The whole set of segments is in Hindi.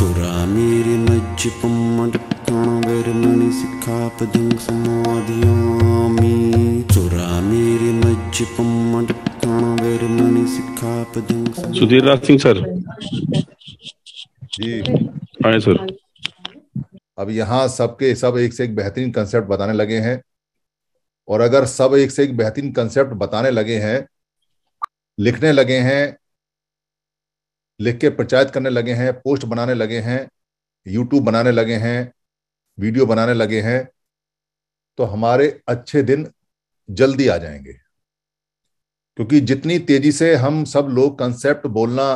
चोरा मेरे मज्ज पम्मण मणि सिखा पदंग समाधियामी चोरा मेरे मज्ज पम्मण मणि सिखा पदंग सुधीर राज सिंह सर जी आए हाँ, सर अब यहां सबके सब एक से एक बेहतरीन कांसेप्ट बताने लगे हैं और अगर सब एक से एक बेहतरीन कंसेप्ट बताने लगे हैं लिखने लगे हैं लिख के पंचायत करने लगे हैं पोस्ट बनाने लगे हैं यूट्यूब बनाने लगे हैं वीडियो बनाने लगे हैं तो हमारे अच्छे दिन जल्दी आ जाएंगे क्योंकि जितनी तेजी से हम सब लोग कंसेप्ट बोलना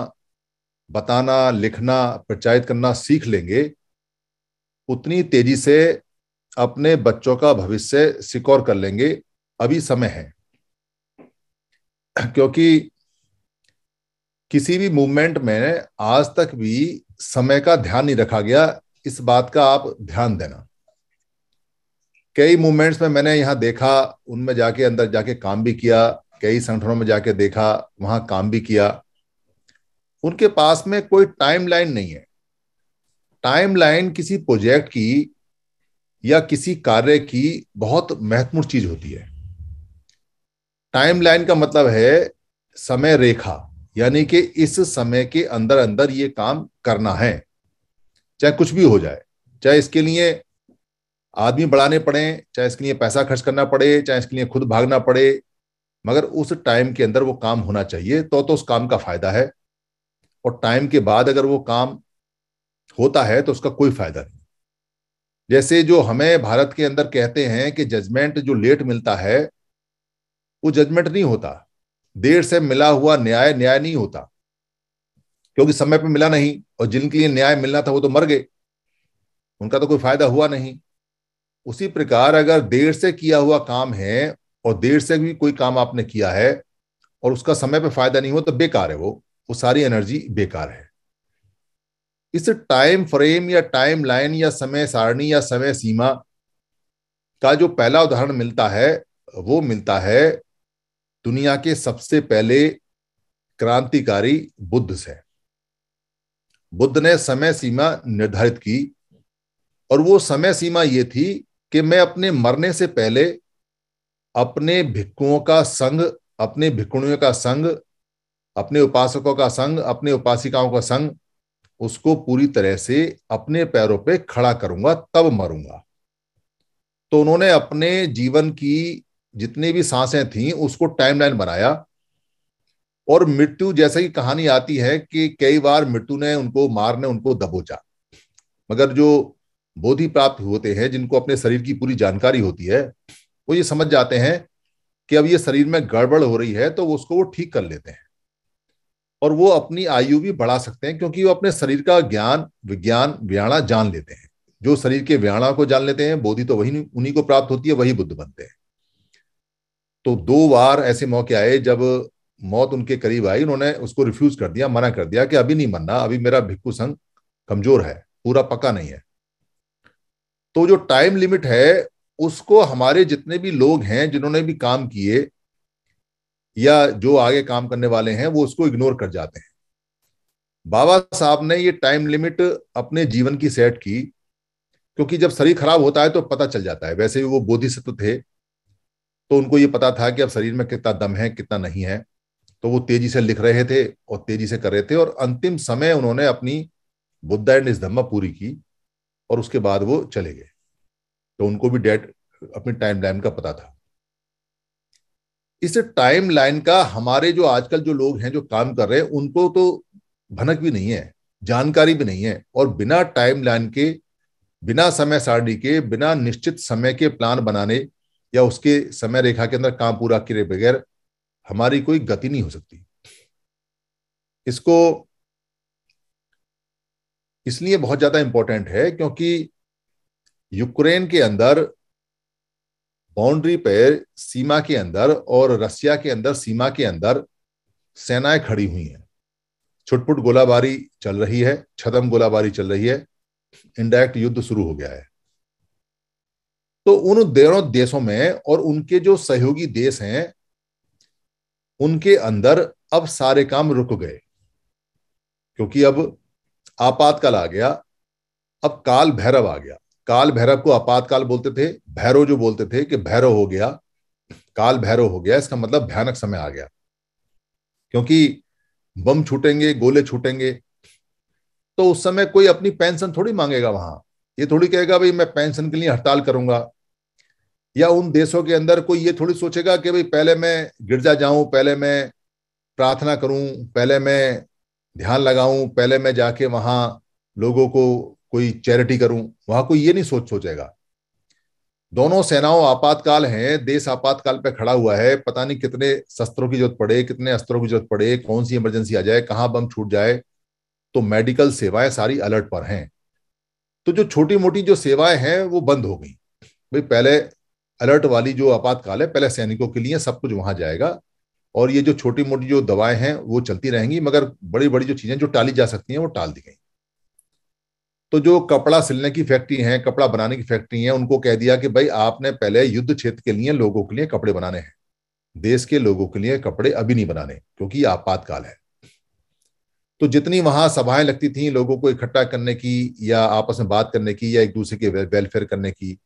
बताना लिखना प्रचारित करना सीख लेंगे उतनी तेजी से अपने बच्चों का भविष्य सिक्योर कर लेंगे अभी समय है क्योंकि किसी भी मूवमेंट में आज तक भी समय का ध्यान नहीं रखा गया इस बात का आप ध्यान देना कई मूवमेंट्स में मैंने यहाँ देखा उनमें जाके अंदर जाके काम भी किया कई संगठनों में जाके देखा वहां काम भी किया उनके पास में कोई टाइमलाइन नहीं है टाइमलाइन किसी प्रोजेक्ट की या किसी कार्य की बहुत महत्वपूर्ण चीज होती है टाइमलाइन का मतलब है समय रेखा यानी कि इस समय के अंदर अंदर ये काम करना है चाहे कुछ भी हो जाए चाहे इसके लिए आदमी बढ़ाने पड़े चाहे इसके लिए पैसा खर्च करना पड़े चाहे इसके लिए खुद भागना पड़े मगर उस टाइम के अंदर वो काम होना चाहिए तो तो उस काम का फायदा है और टाइम के बाद अगर वो काम होता है तो उसका कोई फायदा नहीं जैसे जो हमें भारत के अंदर कहते हैं कि जजमेंट जो लेट मिलता है वो जजमेंट नहीं होता देर से मिला हुआ न्याय न्याय नहीं होता क्योंकि समय पर मिला नहीं और जिनके लिए न्याय मिलना था वो तो मर गए उनका तो कोई फायदा हुआ नहीं उसी प्रकार अगर देर से किया हुआ काम है और देर से भी कोई काम आपने किया है और उसका समय पर फायदा नहीं हो तो बेकार है वो वो सारी एनर्जी बेकार है इस टाइम फ्रेम या टाइम लाइन या समय सारणी या समय सीमा का जो पहला उदाहरण मिलता है वो मिलता है दुनिया के सबसे पहले क्रांतिकारी बुद्ध से बुद्ध ने समय सीमा निर्धारित की और वो समय सीमा ये थी कि मैं अपने मरने से पहले अपने भिक्कुओं का संग अपने भिक्कुणियों का संग अपने उपासकों का संग अपने उपासिकाओं का संग उसको पूरी तरह से अपने पैरों पे खड़ा करूंगा तब मरूंगा तो उन्होंने अपने जीवन की जितनी भी सांसें थीं उसको टाइमलाइन बनाया और मृत्यु जैसे की कहानी आती है कि कई बार मृत्यु ने उनको मारने उनको दबोचा मगर जो बोधि प्राप्त होते हैं जिनको अपने शरीर की पूरी जानकारी होती है वो ये समझ जाते हैं कि अब ये शरीर में गड़बड़ हो रही है तो उसको वो ठीक कर लेते हैं और वो अपनी आयु भी बढ़ा सकते हैं क्योंकि वो अपने शरीर का ज्ञान विज्ञान व्याणा जान लेते हैं जो शरीर के व्याणा को जान लेते हैं बोधि तो वही उन्हीं को प्राप्त होती है वही बुद्ध बनते हैं तो दो बार ऐसे मौके आए जब मौत उनके करीब आई उन्होंने उसको रिफ्यूज कर दिया मना कर दिया कि अभी नहीं मरना अभी मेरा भिक्खु संघ कमजोर है पूरा पक्का नहीं है तो जो टाइम लिमिट है उसको हमारे जितने भी लोग हैं जिन्होंने भी काम किए या जो आगे काम करने वाले हैं वो उसको इग्नोर कर जाते हैं बाबा साहब ने ये टाइम लिमिट अपने जीवन की सेट की क्योंकि जब शरीर खराब होता है तो पता चल जाता है वैसे भी वो बोधिसत्व थे तो उनको ये पता था कि अब शरीर में कितना दम है कितना नहीं है तो वो तेजी से लिख रहे थे और तेजी से कर रहे थे और अंतिम समय उन्होंने अपनी बुद्धा एंड इस धम्मा पूरी की और उसके बाद वो चले गए तो उनको भी डेट अपनी टाइम लाइन का पता था इस टाइम लाइन का हमारे जो आजकल जो लोग हैं जो काम कर रहे हैं उनको तो भनक भी नहीं है जानकारी भी नहीं है और बिना टाइम लाइन के बिना समय सारणी के बिना निश्चित समय के प्लान बनाने या उसके समय रेखा के अंदर काम पूरा किए बगैर हमारी कोई गति नहीं हो सकती इसको इसलिए बहुत ज्यादा इंपॉर्टेंट है क्योंकि यूक्रेन के अंदर बाउंड्री पर सीमा के अंदर और रसिया के अंदर सीमा के अंदर सेनाएं खड़ी हुई हैं छुटपुट गोलाबारी चल रही है छदम गोलाबारी चल रही है इनडायरेक्ट युद्ध शुरू हो गया है तो उन दोनों देशों में और उनके जो सहयोगी देश हैं उनके अंदर अब सारे काम रुक गए क्योंकि अब आपातकाल आ गया अब काल भैरव आ गया काल भैरव को आपातकाल बोलते थे भैरव जो बोलते थे कि भैरव हो गया काल भैरव हो गया इसका मतलब भयानक समय आ गया क्योंकि बम छूटेंगे गोले छूटेंगे तो उस समय कोई अपनी पेंशन थोड़ी मांगेगा वहां ये थोड़ी कहेगा भाई मैं पेंशन के लिए हड़ताल करूंगा या उन देशों के अंदर कोई ये थोड़ी सोचेगा कि भाई पहले मैं गिरजा जाऊं पहले मैं प्रार्थना करूं पहले मैं ध्यान लगाऊं पहले मैं जाके वहां लोगों को कोई चैरिटी करूं वहां कोई ये नहीं सोच सोचेगा दोनों सेनाओं आपातकाल हैं देश आपातकाल पे खड़ा हुआ है पता नहीं कितने शस्त्रों की जरूरत पड़े कितने अस्त्रों की जरूरत पड़े कौन सी इमरजेंसी आ जाए कहाँ बम छूट जाए तो मेडिकल सेवाएं सारी अलर्ट पर हैं तो जो छोटी मोटी जो सेवाएं हैं वो बंद हो गई भाई पहले अलर्ट वाली जो आपातकाल है पहले सैनिकों के लिए सब कुछ वहां जाएगा और ये जो छोटी मोटी जो दवाएं हैं वो चलती रहेंगी मगर बड़ी बड़ी जो चीजें जो टाली जा सकती हैं वो टाल दी गई तो जो कपड़ा सिलने की फैक्ट्री है कपड़ा बनाने की फैक्ट्री है उनको कह दिया कि भाई आपने पहले युद्ध क्षेत्र के लिए लोगों के लिए कपड़े बनाने हैं देश के लोगों के लिए कपड़े अभी नहीं बनाने क्योंकि आपातकाल है तो जितनी वहां सभाएं लगती थी लोगों को इकट्ठा करने की या आपस में बात करने की या एक दूसरे के वेलफेयर करने की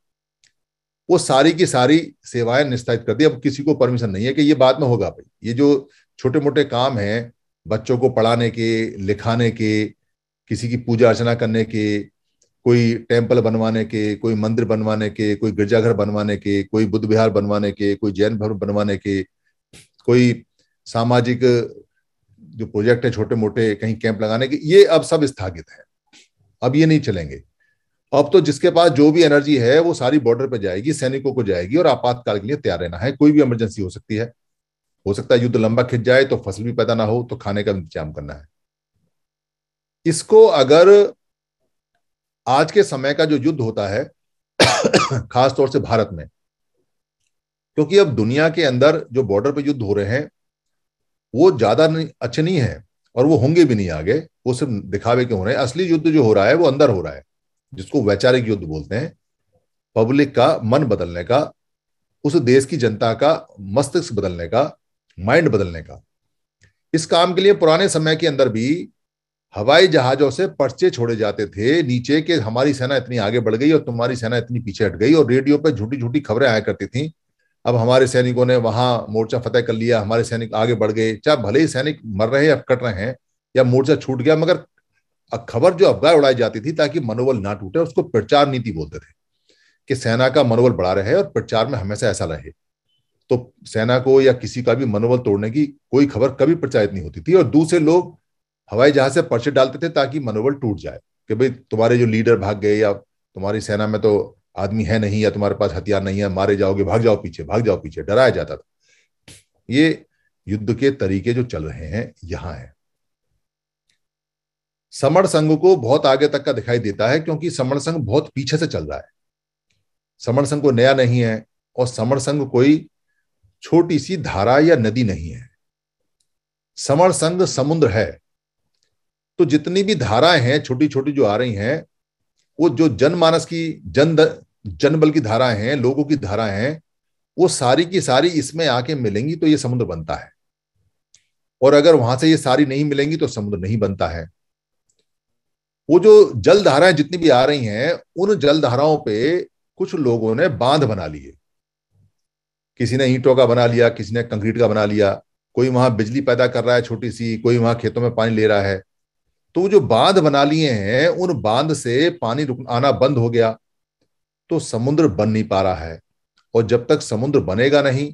वो सारी की सारी सेवाएं निस्तारित कर दी अब किसी को परमिशन नहीं है कि ये बाद में होगा भाई ये जो छोटे मोटे काम हैं बच्चों को पढ़ाने के लिखाने के किसी की पूजा अर्चना करने के कोई टेम्पल बनवाने के कोई मंदिर बनवाने के कोई गिरजाघर बनवाने के कोई बुद्ध विहार बनवाने के कोई जैन भवन बनवाने के कोई सामाजिक जो प्रोजेक्ट है छोटे मोटे कहीं कैंप लगाने के ये अब सब स्थापित है अब ये नहीं चलेंगे अब तो जिसके पास जो भी एनर्जी है वो सारी बॉर्डर पर जाएगी सैनिकों को जाएगी और आपातकाल के लिए तैयार रहना है कोई भी इमरजेंसी हो सकती है हो सकता है युद्ध लंबा खिंच जाए तो फसल भी पैदा ना हो तो खाने का इंतजाम करना है इसको अगर आज के समय का जो युद्ध होता है खासतौर से भारत में क्योंकि अब दुनिया के अंदर जो बॉर्डर पर युद्ध हो रहे हैं वो ज्यादा अच्छे नहीं है और वो होंगे भी नहीं आगे वो सिर्फ दिखावे के हो रहे हैं असली युद्ध जो हो रहा है वो अंदर हो रहा है जिसको वैचारिक युद्ध बोलते हैं पब्लिक का मन बदलने का उस देश की जनता का मस्तिष्क बदलने का माइंड बदलने का इस काम के लिए पुराने समय के अंदर भी हवाई जहाजों से पर्चे छोड़े जाते थे नीचे के हमारी सेना इतनी आगे बढ़ गई और तुम्हारी सेना इतनी पीछे हट गई और रेडियो पर झूठी झूठी खबरें आया करती थी अब हमारे सैनिकों ने वहां मोर्चा फतेह कर लिया हमारे सैनिक आगे बढ़ गए चाहे भले ही सैनिक मर रहे या कट रहे हैं या मोर्चा छूट गया मगर खबर जो अफवाह उड़ाई जाती थी ताकि मनोबल ना टूटे उसको प्रचार नीति बोलते थे कि सेना का मनोबल बढ़ा रहे और प्रचार में हमेशा ऐसा रहे तो सेना को या किसी का भी मनोबल तोड़ने की कोई खबर कभी प्रचारित नहीं होती थी और दूसरे लोग हवाई जहाज से पर्चे डालते थे ताकि मनोबल टूट जाए कि भाई तुम्हारे जो लीडर भाग गए या तुम्हारी सेना में तो आदमी है नहीं या तुम्हारे पास हथियार नहीं है मारे जाओगे भाग जाओ पीछे भाग जाओ पीछे डराया जाता था ये युद्ध के तरीके जो चल रहे हैं यहाँ है समण संघ को बहुत आगे तक का दिखाई देता है क्योंकि समण संघ बहुत पीछे से चल रहा है समण संघ को नया नहीं है और समण संघ कोई छोटी सी धारा या नदी नहीं है समण संघ समुद्र है तो जितनी भी धाराएं हैं छोटी छोटी जो आ रही हैं वो जो जनमानस की जन जनबल की धाराएं हैं लोगों की धाराएं हैं वो सारी की सारी इसमें आके मिलेंगी तो ये समुद्र बनता है और अगर वहां से ये सारी नहीं मिलेंगी तो समुद्र नहीं बनता है वो जो जल धाराएं जितनी भी आ रही हैं उन जल धाराओं पे कुछ लोगों ने बांध बना लिए किसी ने ईंटों का बना लिया किसी ने कंक्रीट का बना लिया कोई वहां बिजली पैदा कर रहा है छोटी सी कोई वहां खेतों में पानी ले रहा है तो जो बांध बना लिए हैं उन बांध से पानी रुक आना बंद हो गया तो समुद्र बन नहीं पा रहा है और जब तक समुद्र बनेगा नहीं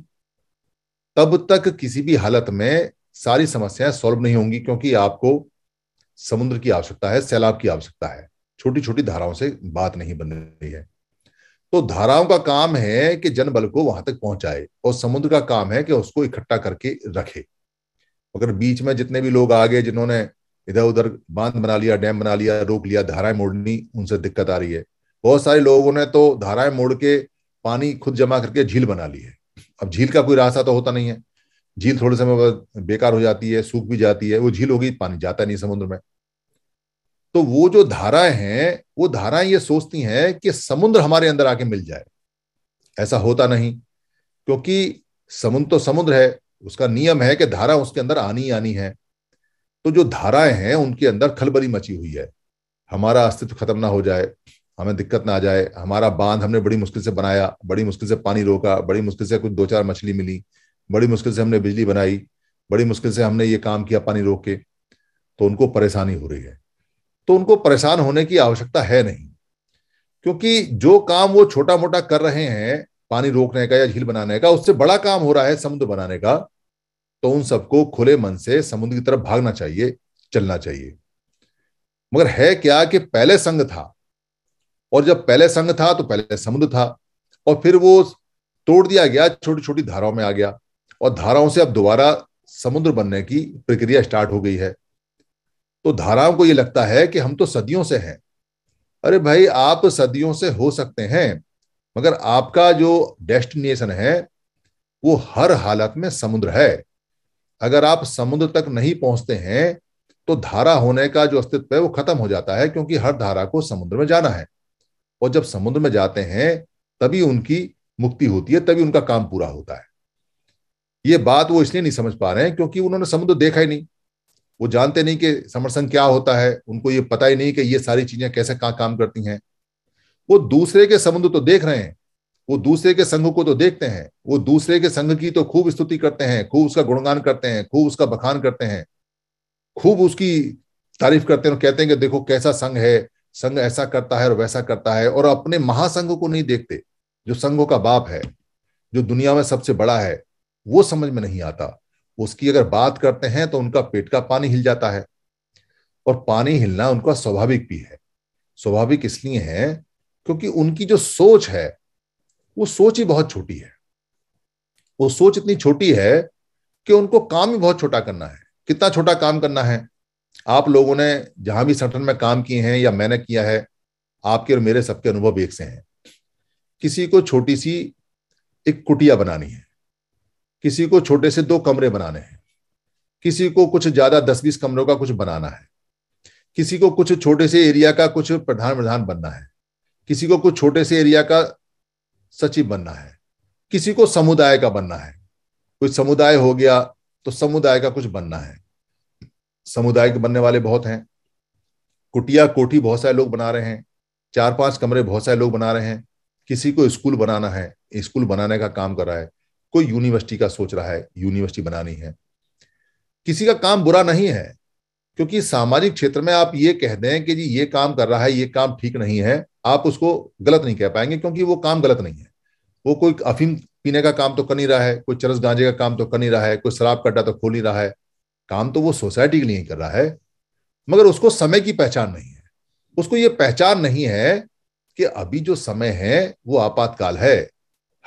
तब तक किसी भी हालत में सारी समस्याएं सॉल्व नहीं होंगी क्योंकि आपको समुद्र की आवश्यकता है सैलाब की आवश्यकता है छोटी छोटी धाराओं से बात नहीं बन रही है तो धाराओं का काम है कि जनबल को वहां तक पहुंचाए और समुद्र का काम है कि उसको इकट्ठा करके रखे अगर बीच में जितने भी लोग आ गए जिन्होंने इधर उधर बांध बना लिया डैम बना लिया रोक लिया धाराएं मोड़नी उनसे दिक्कत आ रही है बहुत सारे लोगों ने तो धाराएं मोड़ के पानी खुद जमा करके झील बना ली है अब झील का कोई रास्ता तो होता नहीं है झील थोड़े समय बाद बेकार हो जाती है सूख भी जाती है वो झील हो गई पानी जाता नहीं समुद्र में तो वो जो धाराएं हैं वो धाराएं ये सोचती हैं कि समुद्र हमारे अंदर आके मिल जाए ऐसा होता नहीं क्योंकि समुद्र तो समुद्र है उसका नियम है कि धारा उसके अंदर आनी आनी है तो जो धाराएं हैं उनके अंदर खलबली मची हुई है हमारा अस्तित्व खत्म ना हो जाए हमें दिक्कत ना आ जाए हमारा बांध हमने बड़ी मुश्किल से बनाया बड़ी मुश्किल से पानी रोका बड़ी मुश्किल से कुछ दो चार मछली मिली बड़ी मुश्किल से हमने बिजली बनाई बड़ी मुश्किल से हमने ये काम किया पानी रोक के तो उनको परेशानी हो रही है तो उनको परेशान होने की आवश्यकता है नहीं क्योंकि जो काम वो छोटा मोटा कर रहे हैं पानी रोकने का या झील बनाने का उससे बड़ा काम हो रहा है समुद्र बनाने का तो उन सबको खुले मन से समुद्र की तरफ भागना चाहिए चलना चाहिए मगर है क्या कि पहले संघ था और जब पहले संघ था तो पहले समुद्र था और फिर वो तोड़ दिया गया छोटी छोटी धाराओं में आ गया और धाराओं से अब दोबारा समुद्र बनने की प्रक्रिया स्टार्ट हो गई है तो धाराओं को यह लगता है कि हम तो सदियों से हैं अरे भाई आप सदियों से हो सकते हैं मगर आपका जो डेस्टिनेशन है वो हर हालत में समुद्र है अगर आप समुद्र तक नहीं पहुंचते हैं तो धारा होने का जो अस्तित्व है वो खत्म हो जाता है क्योंकि हर धारा को समुद्र में जाना है और जब समुद्र में जाते हैं तभी उनकी मुक्ति होती है तभी उनका काम पूरा होता है ये बात वो इसलिए नहीं समझ पा रहे हैं क्योंकि उन्होंने समुद्र देखा ही नहीं वो जानते नहीं कि समरसंग क्या होता है उनको ये पता ही नहीं कि ये सारी चीजें कैसे कहाँ काम करती हैं वो दूसरे के समुद्र तो देख रहे हैं वो दूसरे के संघ को तो देखते हैं वो दूसरे के संघ की तो खूब स्तुति करते हैं खूब उसका गुणगान करते हैं खूब उसका बखान करते हैं खूब उसकी तारीफ करते हैं और कहते हैं कि देखो कैसा संघ है संघ ऐसा करता है और वैसा करता है और अपने महासंघ को नहीं देखते जो संघों का बाप है जो दुनिया में सबसे बड़ा है वो समझ में नहीं आता उसकी अगर बात करते हैं तो उनका पेट का पानी हिल जाता है और पानी हिलना उनका स्वाभाविक भी है स्वाभाविक इसलिए है क्योंकि उनकी जो सोच है वो सोच ही बहुत छोटी है वो सोच इतनी छोटी है कि उनको काम ही बहुत छोटा करना है कितना छोटा काम करना है आप लोगों ने जहां भी संगठन में काम किए हैं या मैंने किया है आपके और मेरे सबके अनुभव एक से हैं किसी को छोटी सी एक कुटिया बनानी है किसी को छोटे से दो कमरे बनाने हैं किसी को कुछ ज्यादा दस बीस कमरों का कुछ बनाना है किसी को कुछ छोटे से एरिया का कुछ प्रधान प्रधान बनना है किसी को कुछ छोटे से एरिया का सचिव बनना है किसी को समुदाय का बनना है कोई समुदाय हो गया तो समुदाय का कुछ बनना है समुदाय के बनने वाले बहुत हैं कुटिया कोठी बहुत सारे लोग बना रहे हैं चार पांच कमरे बहुत सारे लोग बना रहे हैं किसी को स्कूल बनाना है स्कूल बनाने का काम कर रहा है कोई यूनिवर्सिटी का सोच रहा है यूनिवर्सिटी बनानी है किसी का काम बुरा नहीं है क्योंकि सामाजिक क्षेत्र में आप ये कह दें कि जी ये काम कर रहा है ये काम ठीक नहीं है आप उसको गलत नहीं कह पाएंगे क्योंकि वो काम गलत नहीं है वो कोई अफीम पीने का काम तो कर नहीं रहा है कोई चरस गांजे का काम तो कर नहीं रहा है कोई शराब कट्टा तो खोल नहीं रहा है काम तो वो सोसाइटी के लिए ही कर रहा है मगर उसको समय की पहचान नहीं है उसको ये पहचान नहीं है कि अभी जो समय है वो आपातकाल है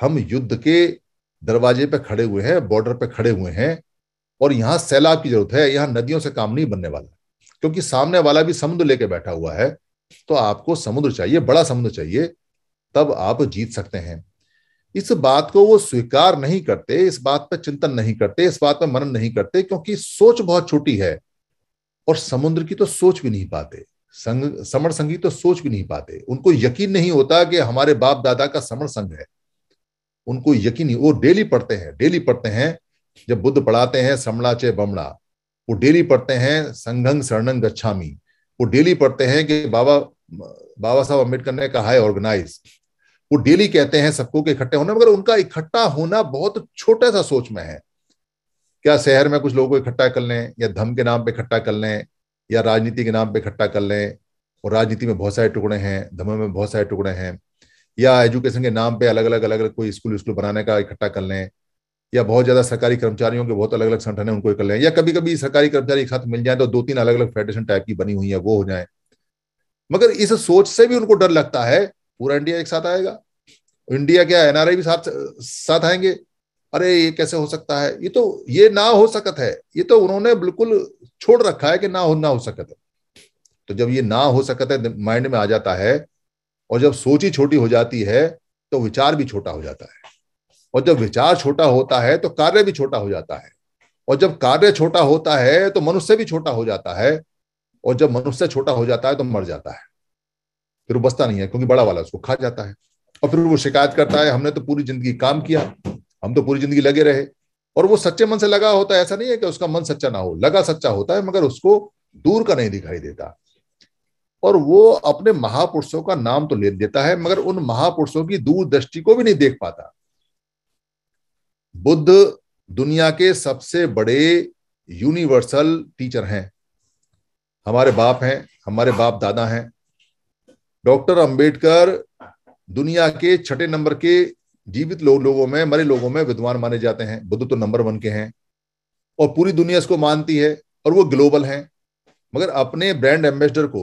हम युद्ध के दरवाजे पे खड़े हुए हैं बॉर्डर पे खड़े हुए हैं और यहाँ सैलाब की जरूरत है यहाँ नदियों से काम नहीं बनने वाला क्योंकि सामने वाला भी समुद्र लेके बैठा हुआ है तो आपको समुद्र चाहिए बड़ा समुद्र चाहिए तब आप जीत सकते हैं इस बात को वो स्वीकार नहीं करते इस बात पर चिंतन नहीं करते इस बात पर मनन नहीं करते क्योंकि सोच बहुत छोटी है और समुद्र की तो सोच भी नहीं पाते संग समर संघी तो सोच भी नहीं पाते उनको यकीन नहीं होता कि हमारे बाप दादा का समर संघ है उनको यकीन वो डेली पढ़ते हैं डेली पढ़ते हैं जब बुद्ध पढ़ाते हैं समड़ा चे बमड़ा वो डेली पढ़ते हैं संघंग शरणंग गच्छामी वो डेली पढ़ते हैं कि बाबा बाबा साहब अम्बेडकर ने कहा है ऑर्गेनाइज वो डेली कहते हैं सबको के इकट्ठे होना मगर उनका इकट्ठा होना बहुत छोटा सा सोच में है क्या शहर में कुछ लोगों को इकट्ठा कर लें या धम के नाम पे इकट्ठा कर लें या राजनीति के नाम पे इकट्ठा कर लें और राजनीति में बहुत सारे टुकड़े हैं धमों में बहुत सारे टुकड़े हैं या एजुकेशन के नाम पे अलग अलग अलग अलग कोई स्कूल स्कूल बनाने का इकट्ठा कर लें या बहुत ज्यादा सरकारी कर्मचारियों के बहुत अलग अलग संगठन है उनको कर लें या कभी कभी सरकारी कर्मचारी एक साथ मिल जाए तो दो तीन अलग अलग फेडरेशन टाइप की बनी हुई है वो हो जाए मगर इस सोच से भी उनको डर लगता है पूरा इंडिया एक साथ आएगा इंडिया क्या एनआरआई भी साथ साथ आएंगे अरे ये कैसे हो सकता है ये तो ये ना हो सकत है ये तो उन्होंने बिल्कुल छोड़ रखा है कि ना हो ना हो सकत है तो जब ये ना हो सकत है माइंड में आ जाता है और जब सोच ही छोटी हो जाती है तो विचार भी छोटा हो जाता है और जब विचार छोटा होता है तो कार्य भी छोटा हो जाता है और जब कार्य छोटा होता है तो मनुष्य भी छोटा हो जाता है और जब मनुष्य छोटा हो जाता है तो मर जाता है फिर वो बसता नहीं है क्योंकि बड़ा वाला उसको खा जाता है और फिर वो शिकायत करता है हमने तो पूरी जिंदगी काम किया हम तो पूरी जिंदगी लगे रहे और वो सच्चे मन से लगा होता है ऐसा नहीं है कि उसका मन सच्चा ना हो लगा सच्चा होता है मगर उसको दूर का नहीं दिखाई देता और वो अपने महापुरुषों का नाम तो ले देता है मगर उन महापुरुषों की दूरदृष्टि को भी नहीं देख पाता बुद्ध दुनिया के सबसे बड़े यूनिवर्सल टीचर हैं हमारे बाप हैं हमारे बाप दादा हैं डॉक्टर अंबेडकर दुनिया के छठे नंबर के जीवित लो, लोगों में मरे लोगों में विद्वान माने जाते हैं बुद्ध तो नंबर वन के हैं और पूरी दुनिया इसको मानती है और वो ग्लोबल हैं मगर अपने ब्रांड एम्बेसडर को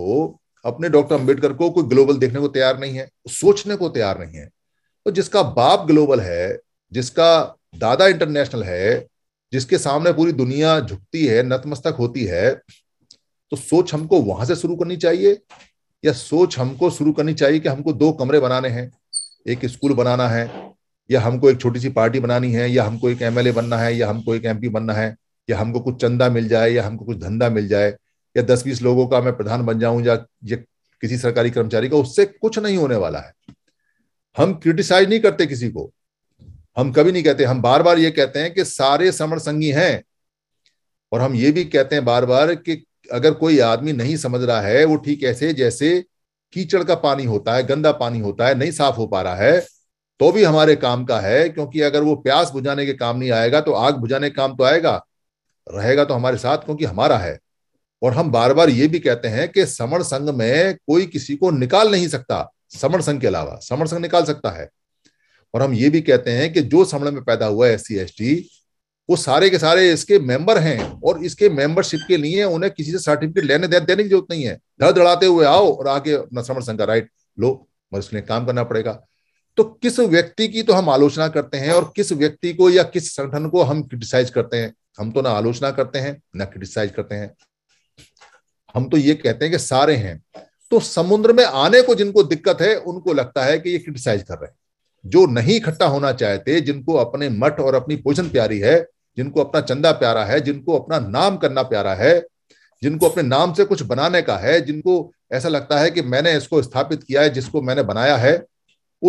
अपने डॉक्टर अंबेडकर को कोई ग्लोबल देखने को तैयार नहीं है सोचने को तैयार नहीं है तो जिसका बाप ग्लोबल है जिसका दादा इंटरनेशनल है जिसके सामने पूरी दुनिया झुकती है नतमस्तक होती है तो सोच हमको वहां से शुरू करनी चाहिए या सोच हमको शुरू करनी चाहिए कि हमको दो कमरे बनाने हैं एक स्कूल बनाना है या हमको एक छोटी सी पार्टी बनानी है या हमको एक एमएलए बनना है या हमको एक एमपी बनना है या हमको कुछ चंदा मिल जाए या हमको कुछ धंधा मिल जाए या दस बीस लोगों का मैं प्रधान बन जाऊं या ये किसी सरकारी कर्मचारी का उससे कुछ नहीं होने वाला है हम क्रिटिसाइज नहीं करते किसी को हम कभी नहीं कहते हम बार बार ये कहते हैं कि सारे समर संगी हैं और हम ये भी कहते हैं बार बार कि अगर कोई आदमी नहीं समझ रहा है वो ठीक ऐसे जैसे कीचड़ का पानी होता है गंदा पानी होता है नहीं साफ हो पा रहा है तो भी हमारे काम का है क्योंकि अगर वो प्यास बुझाने के काम नहीं आएगा तो आग बुझाने काम तो आएगा रहेगा तो हमारे साथ क्योंकि हमारा है और हम बार बार ये भी कहते हैं कि समण संघ में कोई किसी को निकाल नहीं सकता समण संघ के अलावा समण संघ निकाल सकता है और हम ये भी कहते हैं कि जो समण में पैदा हुआ है एस सी वो सारे के सारे इसके मेंबर हैं और इसके मेंबरशिप के लिए उन्हें किसी से सर्टिफिकेट लेने दे, देने की जरूरत नहीं है धड़ धड़ाते हुए आओ और आके अपना श्रमण संघ का राइट लो मगर इसके लिए काम करना पड़ेगा तो किस व्यक्ति की तो हम आलोचना करते हैं और किस व्यक्ति को या किस संगठन को हम क्रिटिसाइज करते हैं हम तो ना आलोचना करते हैं ना क्रिटिसाइज करते हैं हम तो ये कहते हैं कि सारे हैं तो समुद्र में आने को जिनको दिक्कत है उनको लगता है कि ये क्रिटिसाइज कर रहे हैं जो नहीं इकट्ठा होना चाहते जिनको अपने मठ और अपनी पोषण प्यारी है जिनको अपना चंदा प्यारा है जिनको अपना नाम करना प्यारा है जिनको अपने नाम से कुछ बनाने का है जिनको ऐसा लगता है कि मैंने इसको स्थापित किया है जिसको मैंने बनाया है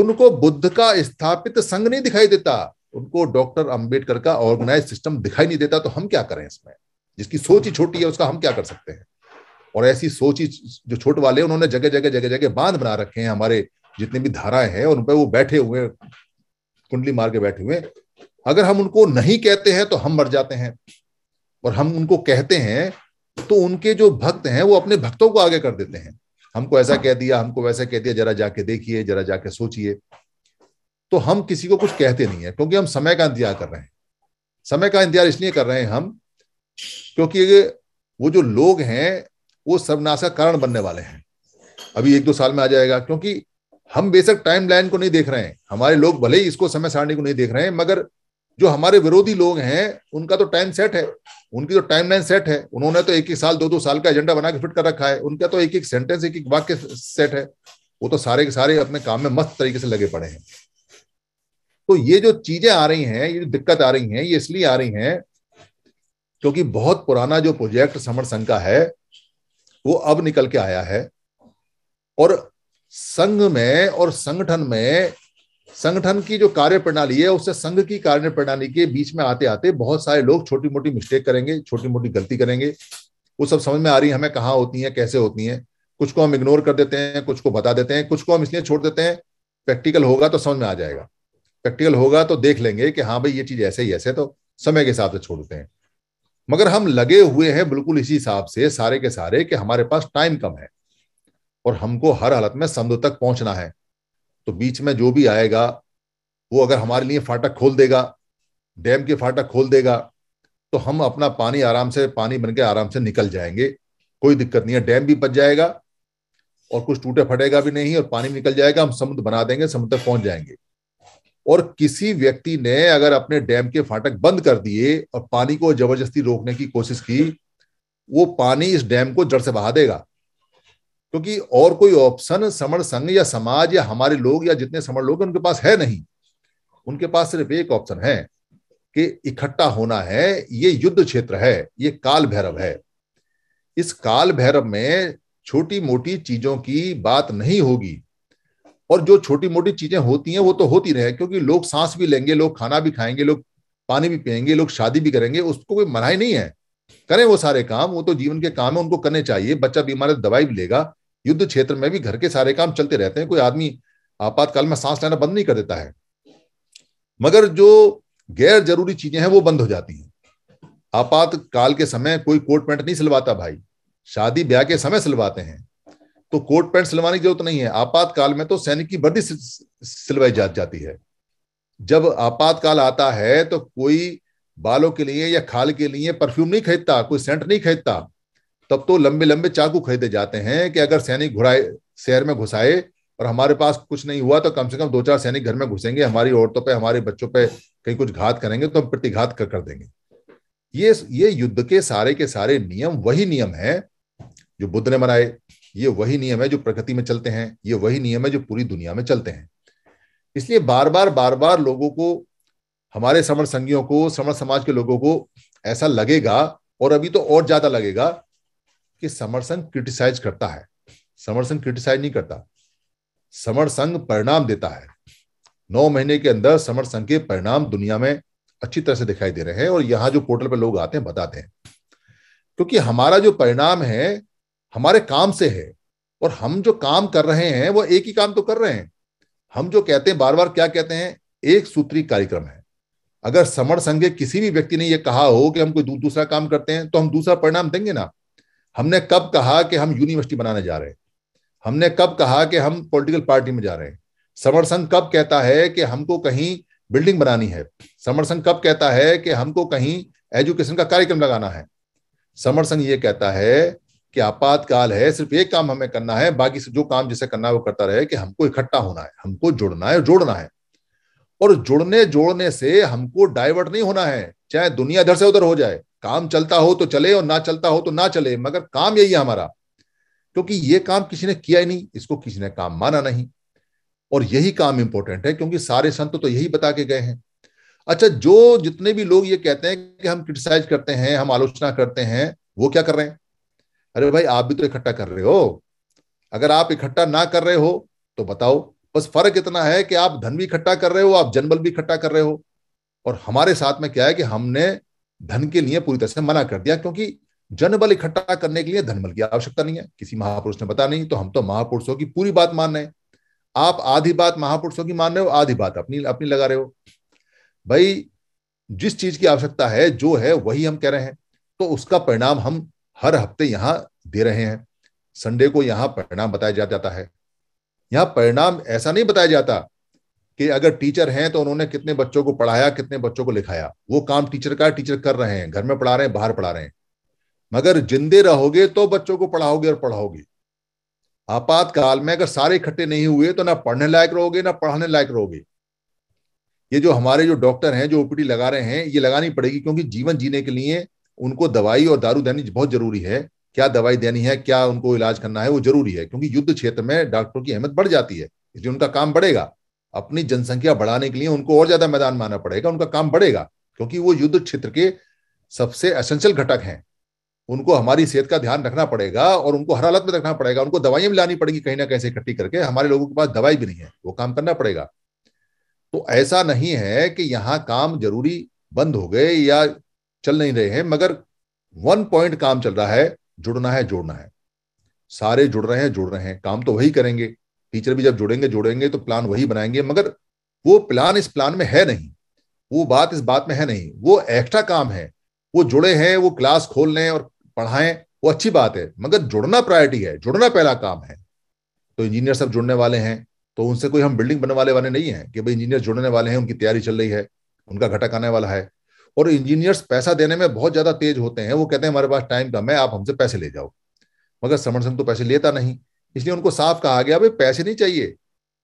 उनको बुद्ध का स्थापित संघ नहीं दिखाई देता उनको डॉक्टर अंबेडकर का ऑर्गेनाइज सिस्टम दिखाई नहीं देता तो हम क्या करें इसमें जिसकी सोच ही छोटी है उसका हम क्या कर सकते हैं और ऐसी ही जो छोट वाले उन्होंने जगह जगह जगह जगह बांध बना रखे हैं हमारे जितनी भी धाराएं हैं उन पर वो बैठे हुए कुंडली मार के बैठे हुए अगर हम उनको नहीं कहते हैं तो हम मर जाते हैं और हम उनको कहते हैं तो उनके जो भक्त हैं वो अपने भक्तों को आगे कर देते हैं हमको ऐसा कह दिया हमको वैसा कह दिया जरा जाके देखिए जरा जाके सोचिए तो हम किसी को कुछ कहते नहीं है क्योंकि हम समय का इंतजार कर रहे हैं समय का इंतजार इसलिए कर रहे हैं हम क्योंकि वो जो लोग हैं वो सर्वनाश का कारण बनने वाले हैं अभी एक दो साल में आ जाएगा क्योंकि हम बेशक टाइम लाइन को नहीं देख रहे हैं हमारे लोग भले ही इसको समय सारणी को नहीं देख रहे हैं मगर जो हमारे विरोधी लोग हैं उनका तो टाइम सेट है उनकी तो टाइम लाइन सेट है उन्होंने तो एक एक साल दो दो साल का एजेंडा बना के फिट कर रखा है उनका तो एक एक सेंटेंस एक एक वाक्य सेट है वो तो सारे के सारे अपने काम में मस्त तरीके से लगे पड़े हैं तो ये जो चीजें आ रही हैं ये जो दिक्कत आ रही है ये इसलिए आ रही है क्योंकि बहुत पुराना जो प्रोजेक्ट समर संघ का है वो अब निकल के आया है और संघ में और संगठन में संगठन की जो कार्य प्रणाली है उससे संघ की कार्य प्रणाली के बीच में आते आते बहुत सारे लोग छोटी मोटी मिस्टेक करेंगे छोटी मोटी गलती करेंगे वो सब समझ में आ रही है हमें कहाँ होती है कैसे होती है कुछ को हम इग्नोर कर देते हैं कुछ को बता देते हैं कुछ को हम इसलिए छोड़ देते हैं प्रैक्टिकल होगा तो समझ में आ जाएगा प्रैक्टिकल होगा तो देख लेंगे कि हाँ भाई ये चीज ऐसे ही ऐसे तो समय के हिसाब से छोड़ते हैं मगर हम लगे हुए हैं बिल्कुल इसी हिसाब से सारे के सारे कि हमारे पास टाइम कम है और हमको हर हालत में समझ तक पहुंचना है तो बीच में जो भी आएगा वो अगर हमारे लिए फाटक खोल देगा डैम के फाटक खोल देगा तो हम अपना पानी आराम से पानी बन के आराम से निकल जाएंगे कोई दिक्कत नहीं है डैम भी बच जाएगा और कुछ टूटे फटेगा भी नहीं और पानी निकल जाएगा हम समुद्र बना देंगे समुद्र तक पहुंच जाएंगे और किसी व्यक्ति ने अगर अपने डैम के फाटक बंद कर दिए और पानी को जबरदस्ती रोकने की कोशिश की वो पानी इस डैम को जड़ से बहा देगा क्योंकि और कोई ऑप्शन समर संघ या समाज या हमारे लोग या जितने समर लोग उनके पास है नहीं उनके पास सिर्फ एक ऑप्शन है कि इकट्ठा होना है ये युद्ध क्षेत्र है ये काल भैरव है इस काल भैरव में छोटी मोटी चीजों की बात नहीं होगी और जो छोटी मोटी चीजें होती हैं वो तो होती रहे क्योंकि लोग सांस भी लेंगे लोग खाना भी खाएंगे लोग पानी भी पियेंगे लोग शादी भी करेंगे उसको कोई मनाही नहीं है करें वो सारे काम वो तो जीवन के काम है उनको करने चाहिए बच्चा बीमार है दवाई भी लेगा युद्ध क्षेत्र में भी घर के सारे काम चलते रहते हैं कोई आदमी आपातकाल में सांस लेना बंद नहीं कर देता है मगर जो गैर जरूरी चीजें हैं वो बंद हो जाती हैं आपातकाल के समय कोई कोट पैंट नहीं सिलवाता भाई शादी ब्याह के समय सिलवाते हैं तो कोट पैंट सिलवाने की जरूरत नहीं है आपातकाल में तो सैनिक की वर्दी सिलवाई जा, जाती है जब आपातकाल आता है तो कोई बालों के लिए या खाल के लिए परफ्यूम नहीं खरीदता कोई सेंट नहीं खरीदता तब तो लंबे लंबे चाकू खरीदे जाते हैं कि अगर सैनिक घुराए शहर में घुसाए और हमारे पास कुछ नहीं हुआ तो कम से कम दो चार सैनिक घर में घुसेंगे हमारी औरतों पे हमारे बच्चों पे कहीं कुछ घात करेंगे तो हम प्रतिघात कर कर देंगे ये ये युद्ध के सारे के सारे नियम वही नियम है जो बुद्ध ने बनाए ये वही नियम है जो प्रकृति में चलते हैं ये वही नियम है जो पूरी दुनिया में चलते हैं इसलिए बार बार बार बार लोगों को हमारे समर संघियों को समर समाज के लोगों को ऐसा लगेगा और अभी तो और ज्यादा लगेगा कि समर संघ क्रिटिसाइज करता है समर संघ क्रिटिसाइज नहीं करता समर संघ परिणाम देता है नौ महीने के अंदर समर संघ के परिणाम दुनिया में अच्छी तरह से दिखाई दे रहे हैं और यहाँ जो पोर्टल पर लोग आते हैं बताते हैं क्योंकि हमारा जो परिणाम है हमारे काम से है और हम जो काम कर रहे हैं वो एक ही काम तो कर रहे हैं हम जो कहते हैं बार बार क्या कहते हैं एक सूत्री कार्यक्रम है अगर समण संघ किसी भी व्यक्ति ने यह कहा हो कि हम कोई दूसरा काम करते हैं तो हम दूसरा परिणाम देंगे ना हमने कब कहा कि हम यूनिवर्सिटी बनाने जा रहे हैं हमने कब कहा कि हम पॉलिटिकल पार्टी में जा रहे हैं समर संघ कब कहता है कि हमको कहीं बिल्डिंग बनानी है समर संघ कब कहता है कि हमको कहीं एजुकेशन का कार्यक्रम लगाना है समर संघ ये कहता है कि आपातकाल है सिर्फ एक काम हमें करना है बाकी जो काम जिसे करना है वो करता रहे कि हमको इकट्ठा होना है हमको जुड़ना है जोड़ना है और जुड़ने जोड़ने से हमको डाइवर्ट नहीं होना है चाहे दुनिया इधर से उधर हो जाए काम चलता हो तो चले और ना चलता हो तो ना चले मगर काम यही है हमारा क्योंकि ये काम किसी ने किया ही नहीं इसको किसी ने काम माना नहीं और यही काम इंपॉर्टेंट है क्योंकि सारे संत तो यही बता के गए हैं अच्छा जो जितने भी लोग ये कहते हैं कि हम क्रिटिसाइज करते हैं हम आलोचना करते हैं वो क्या कर रहे हैं अरे भाई आप भी तो इकट्ठा कर रहे हो अगर आप इकट्ठा ना कर रहे हो तो बताओ बस फर्क इतना है कि आप धन भी इकट्ठा कर रहे हो आप जनबल भी इकट्ठा कर रहे हो और हमारे साथ में क्या है कि हमने धन के लिए पूरी तरह से मना कर दिया क्योंकि जनबल इकट्ठा करने के लिए धनबल की आवश्यकता नहीं है किसी महापुरुष ने बता नहीं तो हम तो महापुरुषों की पूरी बात मान रहे हैं आप आधी बात महापुरुषों की मान रहे हो आधी बात अपनी अपनी लगा रहे हो भाई जिस चीज की आवश्यकता है जो है वही हम कह रहे हैं तो उसका परिणाम हम हर हफ्ते यहां दे रहे हैं संडे को यहां परिणाम बताया जाता है यहां परिणाम ऐसा नहीं बताया जाता कि अगर टीचर हैं तो उन्होंने कितने बच्चों को पढ़ाया कितने बच्चों को लिखाया वो काम टीचर का टीचर कर रहे हैं घर में पढ़ा रहे हैं बाहर पढ़ा रहे हैं मगर जिंदे रहोगे तो बच्चों को पढ़ाओगे और पढ़ाओगे आपातकाल में अगर सारे इकट्ठे नहीं हुए तो ना पढ़ने लायक रहोगे ना पढ़ाने लायक रहोगे ये जो हमारे जो डॉक्टर हैं जो ओपीडी लगा रहे हैं ये लगानी पड़ेगी क्योंकि जीवन जीने के लिए उनको दवाई और दारू देनी बहुत जरूरी है क्या दवाई देनी है क्या उनको इलाज करना है वो जरूरी है क्योंकि युद्ध क्षेत्र में डॉक्टरों की अहमियत बढ़ जाती है इसलिए उनका काम बढ़ेगा अपनी जनसंख्या बढ़ाने के लिए उनको और ज्यादा मैदान माना पड़ेगा उनका काम बढ़ेगा क्योंकि वो युद्ध क्षेत्र के सबसे असेंशियल घटक हैं उनको हमारी सेहत का ध्यान रखना पड़ेगा और उनको हर हालत में रखना पड़ेगा उनको दवाइयां भी लानी पड़ेगी कहीं ना कहीं से इकट्ठी करके हमारे लोगों के पास दवाई भी नहीं है वो काम करना पड़ेगा तो ऐसा नहीं है कि यहाँ काम जरूरी बंद हो गए या चल नहीं रहे हैं मगर वन पॉइंट काम चल रहा है जुड़ना है जोड़ना है सारे जुड़ रहे हैं जुड़ रहे हैं काम तो वही करेंगे टीचर भी जब जुड़ेंगे जुड़ेंगे तो प्लान वही बनाएंगे मगर वो प्लान इस प्लान में है नहीं वो बात इस बात में है नहीं वो एक्स्ट्रा काम है वो जुड़े हैं वो क्लास खोल लें और पढ़ाएं वो अच्छी बात है मगर जुड़ना प्रायोरिटी है जुड़ना पहला काम है तो इंजीनियर सब जुड़ने वाले हैं तो उनसे कोई हम बिल्डिंग बनवाने वाले नहीं है कि भाई इंजीनियर जुड़ने वाले हैं उनकी तैयारी चल रही है उनका घटक आने वाला है और इंजीनियर्स पैसा देने में बहुत ज्यादा तेज होते हैं वो कहते हैं हमारे पास टाइम कम है आप हमसे पैसे ले जाओ मगर समर सिंह तो पैसे लेता नहीं इसलिए उनको साफ कहा गया भाई पैसे नहीं चाहिए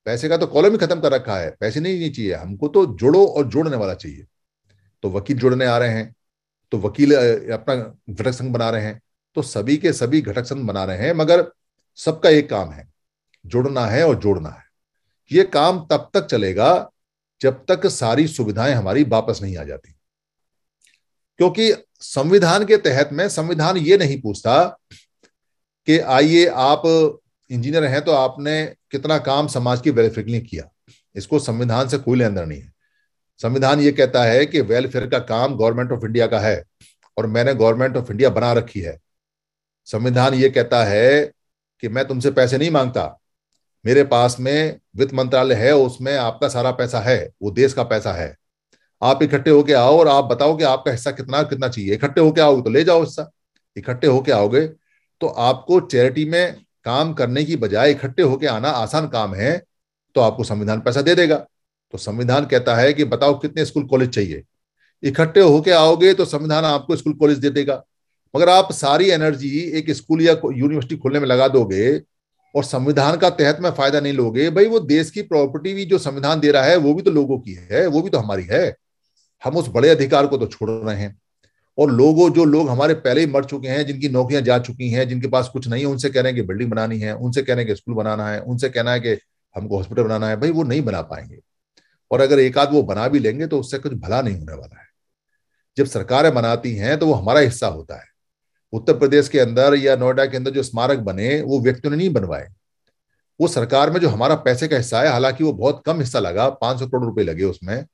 पैसे का तो कॉलम ही खत्म कर रखा है पैसे नहीं, नहीं चाहिए हमको तो जोड़ो और जोड़ने वाला चाहिए तो वकील जोड़ने आ रहे हैं तो वकील अपना घटक संघ बना रहे हैं तो सभी के सभी घटक संघ बना रहे हैं मगर सबका एक काम है जुड़ना है और जोड़ना है ये काम तब तक चलेगा जब तक सारी सुविधाएं हमारी वापस नहीं आ जाती क्योंकि संविधान के तहत में संविधान ये नहीं पूछता कि आइए आप इंजीनियर हैं तो आपने कितना काम समाज की वेलफेयर के लिए किया इसको संविधान से कोई लेन नहीं है संविधान ये कहता है कि वेलफेयर का काम गवर्नमेंट ऑफ इंडिया का है और मैंने गवर्नमेंट ऑफ इंडिया बना रखी है संविधान ये कहता है कि मैं तुमसे पैसे नहीं मांगता मेरे पास में वित्त मंत्रालय है उसमें आपका सारा पैसा है वो देश का पैसा है आप इकट्ठे होके आओ और आप बताओ कि आपका हिस्सा कितना कितना चाहिए इकट्ठे होके आओगे तो ले जाओ हिस्सा इकट्ठे होके आओगे तो आपको चैरिटी में काम करने की बजाय इकट्ठे होके आना आसान काम है तो आपको संविधान पैसा दे देगा तो संविधान कहता है कि बताओ कितने स्कूल कॉलेज चाहिए इकट्ठे होके आओगे तो संविधान आपको स्कूल कॉलेज दे देगा मगर आप सारी एनर्जी एक स्कूल या यूनिवर्सिटी खोलने में लगा दोगे और संविधान का तहत में फायदा नहीं लोगे भाई वो देश की प्रॉपर्टी भी जो संविधान दे रहा है वो भी तो लोगों की है वो भी तो हमारी है हम उस बड़े अधिकार को तो छोड़ रहे हैं और लोगों जो लोग हमारे पहले ही मर चुके हैं जिनकी नौकरियां जा चुकी हैं जिनके पास कुछ नहीं है उनसे कह रहे हैं कि बिल्डिंग बनानी है उनसे कह रहे हैं कि स्कूल बनाना है उनसे कहना है कि हमको हॉस्पिटल बनाना है भाई वो नहीं बना पाएंगे और अगर एक आध वो बना भी लेंगे तो उससे कुछ भला नहीं होने वाला है जब सरकारें बनाती हैं तो वो हमारा हिस्सा होता है उत्तर प्रदेश के अंदर या नोएडा के अंदर जो स्मारक बने वो व्यक्तियों ने नहीं बनवाए वो सरकार में जो हमारा पैसे का हिस्सा है हालांकि वो बहुत कम हिस्सा लगा पांच सौ करोड़ रुपए लगे उसमें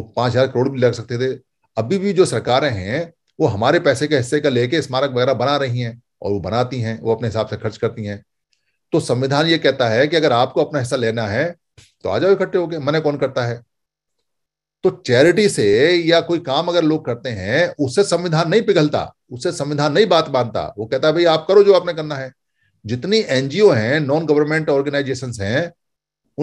वो पांच हजार करोड़ भी लग सकते थे अभी भी जो सरकारें हैं वो हमारे पैसे के हिस्से का लेके स्मारक वगैरह बना रही हैं और वो बनाती हैं वो अपने हिसाब से खर्च करती हैं तो संविधान ये कहता है कि अगर आपको अपना हिस्सा लेना है तो आ जाओ इकट्ठे होके मने कौन करता है तो चैरिटी से या कोई काम अगर लोग करते हैं उससे संविधान नहीं पिघलता उससे संविधान नहीं बात बांधता वो कहता है भाई आप करो जो आपने करना है जितनी एनजीओ हैं नॉन गवर्नमेंट ऑर्गेनाइजेशन हैं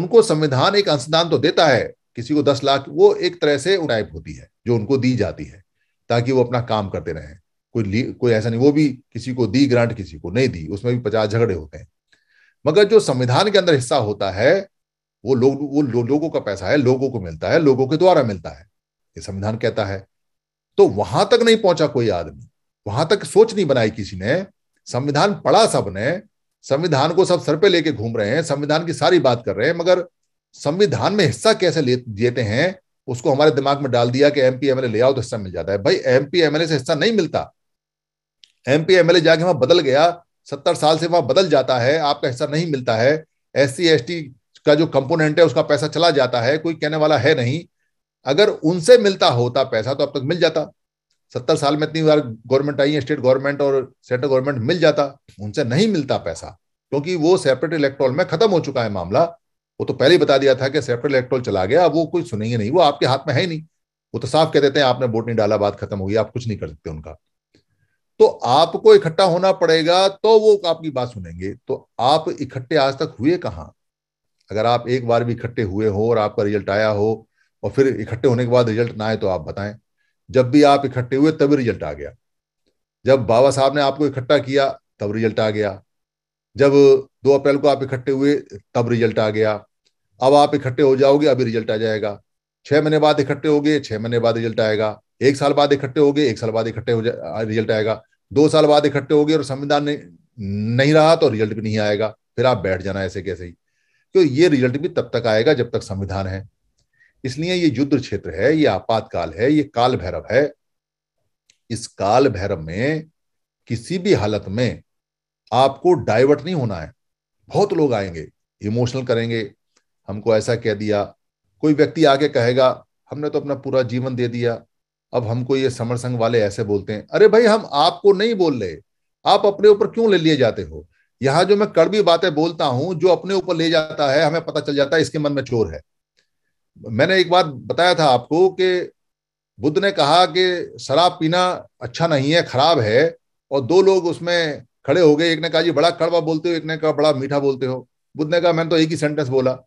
उनको संविधान एक अंशदान तो देता है किसी को दस लाख वो एक तरह से टाइप होती है जो उनको दी जाती है ताकि वो अपना काम करते रहे कोई कोई ऐसा नहीं वो भी किसी को दी ग्रांट किसी को नहीं दी उसमें भी पचास झगड़े होते हैं मगर जो संविधान के अंदर हिस्सा होता है वो लोग वो लो, लोगों का पैसा है लोगों को मिलता है लोगों के द्वारा मिलता है ये संविधान कहता है तो वहां तक नहीं पहुंचा कोई आदमी वहां तक सोच नहीं बनाई किसी ने संविधान पढ़ा सबने संविधान को सब सर पे लेके घूम रहे हैं संविधान की सारी बात कर रहे हैं मगर संविधान में हिस्सा कैसे लेते हैं उसको हमारे दिमाग में डाल दिया कि एमपी एमएलए ले आओ तो हिस्सा मिल जाता है भाई एमपी एमएलए से हिस्सा नहीं मिलता एमपी एमएलए जाके वहां बदल गया सत्तर साल से वहां बदल जाता है आपका हिस्सा नहीं मिलता है एस सी का जो कंपोनेंट है उसका पैसा चला जाता है कोई कहने वाला है नहीं अगर उनसे मिलता होता पैसा तो अब तक मिल जाता सत्तर साल में इतनी बार गवर्नमेंट आई है स्टेट गवर्नमेंट और सेंट्रल गवर्नमेंट मिल जाता उनसे नहीं मिलता पैसा क्योंकि वो सेपरेट इलेक्ट्रॉल में खत्म हो चुका है मामला वो तो पहले ही बता दिया था कि सेपरेट इलेक्ट्रोल चला गया वो कोई सुनेंगे नहीं वो आपके हाथ में है नहीं वो तो साफ कह देते हैं आपने वोट नहीं डाला बात खत्म हुई आप कुछ नहीं कर सकते उनका तो आपको इकट्ठा होना पड़ेगा तो वो आपकी बात सुनेंगे तो आप इकट्ठे आज तक हुए कहाँ अगर आप एक बार भी इकट्ठे हुए हो और आपका रिजल्ट आया हो और फिर इकट्ठे होने के बाद रिजल्ट ना आए तो आप बताएं जब भी आप इकट्ठे हुए तभी रिजल्ट आ गया जब बाबा साहब ने आपको इकट्ठा किया तब रिजल्ट आ गया जब दो अप्रैल को आप इकट्ठे हुए तब रिजल्ट आ गया अब आप इकट्ठे हो जाओगे अभी रिजल्ट आ जाएगा छह महीने बाद इकट्ठे हो गए छह महीने बाद रिजल्ट आएगा एक साल बाद इकट्ठे हो गए एक साल बाद इकट्ठे हो जाए रिजल्ट आएगा दो साल बाद इकट्ठे हो गए और संविधान नहीं रहा तो रिजल्ट भी नहीं आएगा फिर आप बैठ जाना ऐसे कैसे ही तो ये रिजल्ट भी तब तक आएगा जब तक संविधान है इसलिए ये युद्ध क्षेत्र है ये आपातकाल है ये काल भैरव है इस काल भैरव में किसी भी हालत में आपको डाइवर्ट नहीं होना है बहुत लोग आएंगे इमोशनल करेंगे हमको ऐसा कह दिया कोई व्यक्ति आके कहेगा हमने तो अपना पूरा जीवन दे दिया अब हमको ये समर संघ वाले ऐसे बोलते हैं अरे भाई हम आपको नहीं बोल रहे आप अपने ऊपर क्यों ले लिए जाते हो यहां जो मैं कड़वी बातें बोलता हूं जो अपने ऊपर ले जाता है हमें पता चल जाता है इसके मन में चोर है मैंने एक बात बताया था आपको कि बुद्ध ने कहा कि शराब पीना अच्छा नहीं है खराब है और दो लोग उसमें खड़े हो गए एक ने कहा जी बड़ा कड़वा बोलते हो एक ने कहा बड़ा मीठा बोलते हो बुद्ध ने कहा मैंने तो एक ही सेंटेंस बोला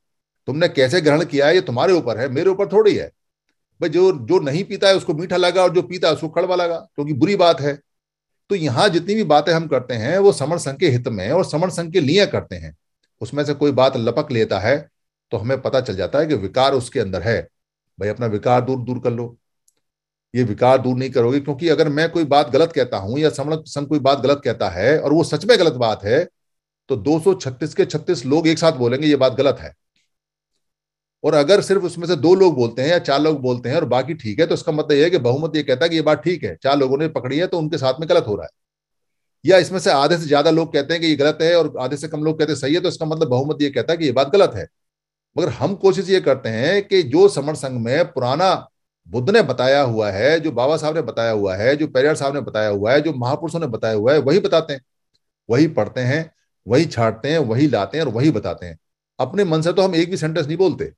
तुमने कैसे ग्रहण किया है ये तुम्हारे ऊपर है मेरे ऊपर थोड़ी है भाई जो जो नहीं पीता है उसको मीठा लगा और जो पीता है उसको कड़वा लगा क्योंकि बुरी बात है तो यहाँ जितनी भी बातें हम करते हैं वो समण संघ के हित में और समण संघ के लिए करते हैं उसमें से कोई बात लपक लेता है तो हमें पता चल जाता है कि विकार उसके अंदर है भाई अपना विकार दूर दूर कर लो ये विकार दूर नहीं करोगे क्योंकि अगर मैं कोई बात गलत कहता हूं या समण संघ कोई बात गलत कहता है और वो सच में गलत बात है तो 236 के 36 लोग एक साथ बोलेंगे ये बात गलत है और अगर सिर्फ उसमें से दो लोग बोलते हैं या चार लोग बोलते हैं और बाकी ठीक है तो इसका मतलब यह है कि बहुमत ये कहता है कि ये बात ठीक है चार लोगों ने पकड़ी है तो उनके साथ में गलत हो रहा है या इसमें से आधे से ज्यादा लोग कहते हैं कि ये गलत है और आधे से कम लोग कहते हैं सही है तो इसका मतलब बहुमत ये कहता है कि ये बात गलत है मगर हम कोशिश ये करते हैं कि जो समर संघ में पुराना बुद्ध ने बताया हुआ है जो बाबा साहब ने बताया हुआ है जो पेरियार साहब ने बताया हुआ है जो महापुरुषों ने बताया हुआ है वही बताते हैं वही पढ़ते हैं वही छाटते हैं वही लाते हैं और वही बताते हैं अपने मन से तो हम एक भी सेंटेंस नहीं बोलते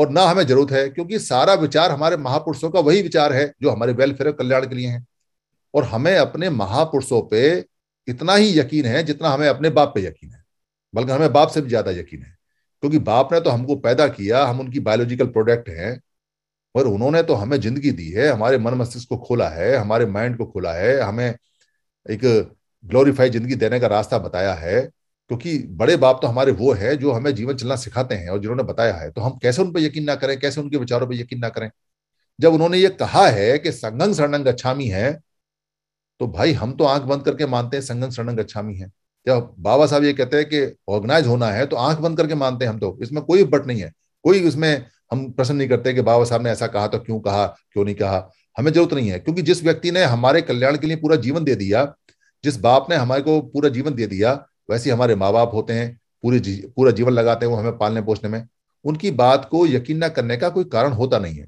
और ना हमें जरूरत है क्योंकि सारा विचार हमारे महापुरुषों का वही विचार है जो हमारे वेलफेयर कल्याण के लिए है और हमें अपने महापुरुषों पे इतना ही यकीन है जितना हमें अपने बाप पे यकीन है बल्कि हमें बाप से भी ज्यादा यकीन है क्योंकि बाप ने तो हमको पैदा किया हम उनकी बायोलॉजिकल प्रोडक्ट हैं पर उन्होंने तो हमें जिंदगी दी है हमारे मन मस्तिष्क को खोला है हमारे माइंड को खोला है हमें एक ग्लोरीफाइड जिंदगी देने का रास्ता बताया है क्योंकि बड़े बाप तो हमारे वो है जो हमें जीवन चलना सिखाते हैं और जिन्होंने बताया है तो हम कैसे उन पर यकीन ना करें कैसे उनके विचारों पर यकीन ना करें जब उन्होंने ये कहा है कि संगम शरणंग अच्छामी है तो भाई हम तो आंख बंद करके मानते हैं संगम शरणंग अच्छामी है जब बाबा साहब ये कहते हैं कि ऑर्गेनाइज होना है तो आंख बंद करके मानते हैं हम तो इसमें कोई बट नहीं है कोई उसमें हम प्रश्न नहीं करते कि बाबा साहब ने ऐसा कहा तो क्यों कहा क्यों नहीं कहा हमें जरूरत नहीं है क्योंकि जिस व्यक्ति ने हमारे कल्याण के लिए पूरा जीवन दे दिया जिस बाप ने हमारे को पूरा जीवन दे दिया वैसे हमारे माँ बाप होते हैं पूरी जी, पूरा जीवन लगाते हैं वो हमें पालने पोषने में उनकी बात को यकीन ना करने का कोई कारण होता नहीं है